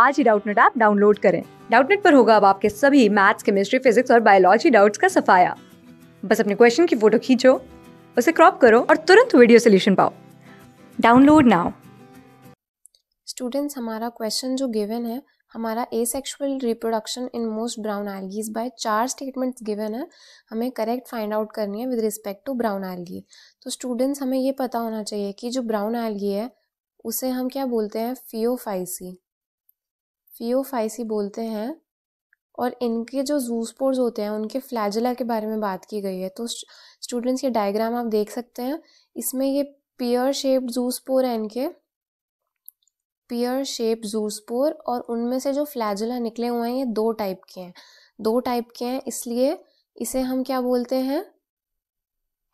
आज ही Doubtnut app download करें डाउटनेट पर होगा अब आपके सभी मैथ्स केमिस्ट्री फिजिक्स और बायोलॉजी डाउट्स का सफाया बस अपने क्वेश्चन की फोटो खींचो उसे क्रॉप करो और तुरंत वीडियो सोल्यूशन पाओ डाउनलोड नाउ स्टूडेंट्स हमारा क्वेश्चन जो गिवन है हमारा asexual reproduction in most brown algae by चार स्टेटमेंट्स गिवन है हमें करेक्ट फाइंड आउट करनी है with respect to brown algae तो स्टूडेंट्स हमें ये पता होना चाहिए कि जो ब्राउन एल्गी है उसे हम क्या बोलते हैं फियोफाइसी फियोफाइसी e बोलते हैं और इनके जो जूसपोर्स होते हैं उनके फ्लैजला के बारे में बात की गई है तो स्टूडेंट्स ये डायग्राम आप देख सकते हैं इसमें ये पियर शेप जूसपोर है इनके पियर शेप जूसपोर और उनमें से जो फ्लैजला निकले हुए हैं ये दो टाइप के हैं दो टाइप के हैं इसलिए इसे हम क्या बोलते हैं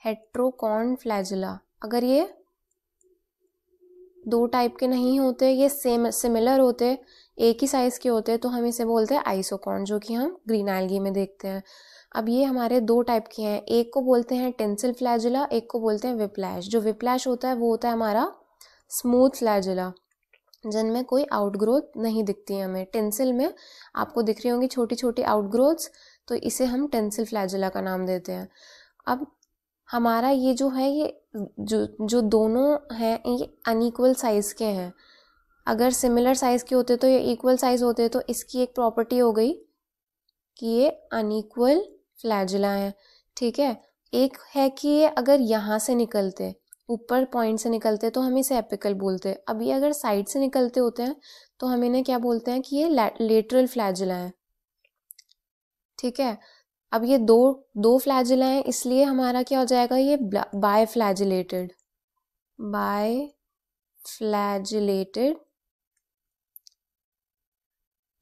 हेट्रोकॉन फ्लैजला अगर ये दो टाइप के नहीं होते ये सेम सिमिलर होते एक ही साइज़ के होते हैं तो हम इसे बोलते हैं आइसोकॉन जो कि हम ग्रीन एल्गी में देखते हैं अब ये हमारे दो टाइप के हैं एक को बोलते हैं टेंसिल फ्लैजिला एक को बोलते हैं विप्लैश जो विप्लैश होता है वो होता है हमारा स्मूथ फ्लैजिला जिनमें कोई आउटग्रोथ नहीं दिखती है हमें टेंसिल में आपको दिख रही होंगी छोटी छोटी आउटग्रोथ्स तो इसे हम टेंसिल फ्लैजिला का नाम देते हैं अब हमारा ये जो है ये जो जो दोनों हैं ये अनिक्वल साइज़ के हैं अगर सिमिलर साइज़ के होते तो या इक्वल साइज़ होते तो इसकी एक प्रॉपर्टी हो गई कि ये अनइक्वल फ्लैजिला है ठीक है एक है कि ये अगर यहाँ से निकलते ऊपर पॉइंट से निकलते तो हम इसे एपिकल बोलते हैं अब ये अगर साइड से निकलते होते हैं तो हम इन्हें क्या बोलते हैं कि ये लेटरल फ्लैजिला है ठीक है अब ये दो दो फ्लैजिला हैं इसलिए हमारा क्या हो जाएगा ये biflagellated biflagellated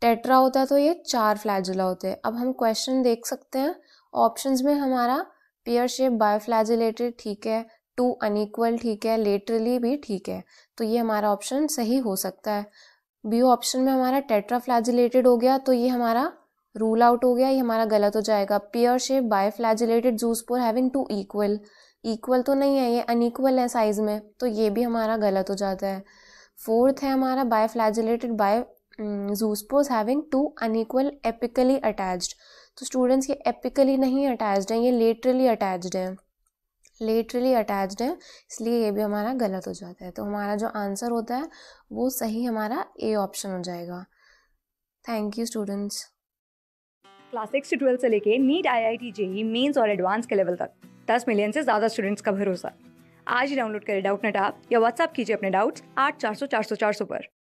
tetra होता है तो ये चार फ्लैजिला होते हैं अब हम क्वेश्चन देख सकते हैं ऑप्शंस में हमारा पेयर शेप बायोफ्लैजिलेटेड ठीक है टू अनइक्वल ठीक है लेटरली भी ठीक है तो ये हमारा ऑप्शन सही हो सकता है बी ऑप्शन में हमारा टेट्रा फ्लैजुलेटेड हो गया तो ये हमारा रूल आउट हो गया ये हमारा गलत हो जाएगा pear shape biflagellated zoospore having two equal equal तो नहीं है ये अनइक्वल है साइज में तो ये भी हमारा गलत हो जाता है फोर्थ है हमारा biflagellated bio zoospores having two unequal apically attached तो स्टूडेंट्स ये एपिकली नहीं अटैच्ड हैं ये लेटरली अटैच्ड हैं लेटरली अटैच्ड हैं इसलिए ये भी हमारा गलत हो जाता है तो हमारा जो आंसर होता है वो सही हमारा ए ऑप्शन हो जाएगा thank you students class six to twelfth से लेके NEET I I T JEE mains और एडवांस के लेवल तक दस मिलियन से ज़्यादा स्टूडेंट्स का भरोसा आज ही डाउनलोड करें डाउट नेट आप या व्हाट्सअप कीजिए अपने डाउट्स आठ चार सौ चार सौ चार सौ पर